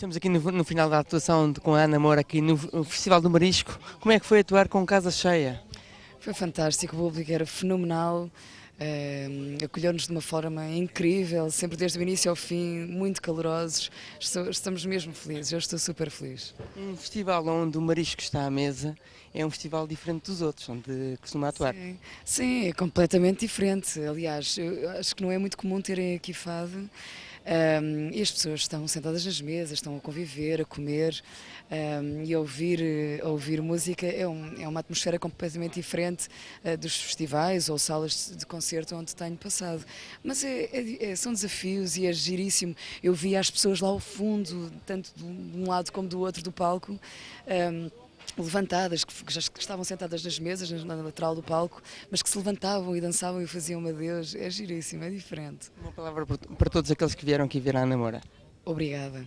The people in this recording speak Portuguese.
Estamos aqui no, no, final da atuação de, com a Ana Moura aqui no, Festival do Marisco. Como é que foi atuar com casa cheia? Foi fantástico, o público era fenomenal, uh, acolheu-nos de uma forma incrível, sempre desde o início ao fim, muito calorosos, estou, estamos mesmo felizes, eu estou super feliz. Um festival onde o marisco está à mesa é um festival diferente dos outros, onde costuma atuar. Sim, sim é completamente diferente, aliás, acho que não é muito comum terem aqui fado, um, e as pessoas estão sentadas nas mesas, estão a conviver, a comer um, e a ouvir, eh, a ouvir música. É, um, é uma atmosfera completamente diferente uh, dos festivais ou salas de concerto onde tenho passado. Mas é, é, é, são desafios e é giríssimo. Eu vi as pessoas lá ao fundo, tanto de um lado como do outro do palco. Um, levantadas, que, já estavam sentadas nas mesas, na lateral do palco, mas que se levantavam e dançavam e faziam uma Deus. É giríssimo, é diferente. Uma palavra para todos aqueles que vieram aqui ver a namora. Moura. Obrigada.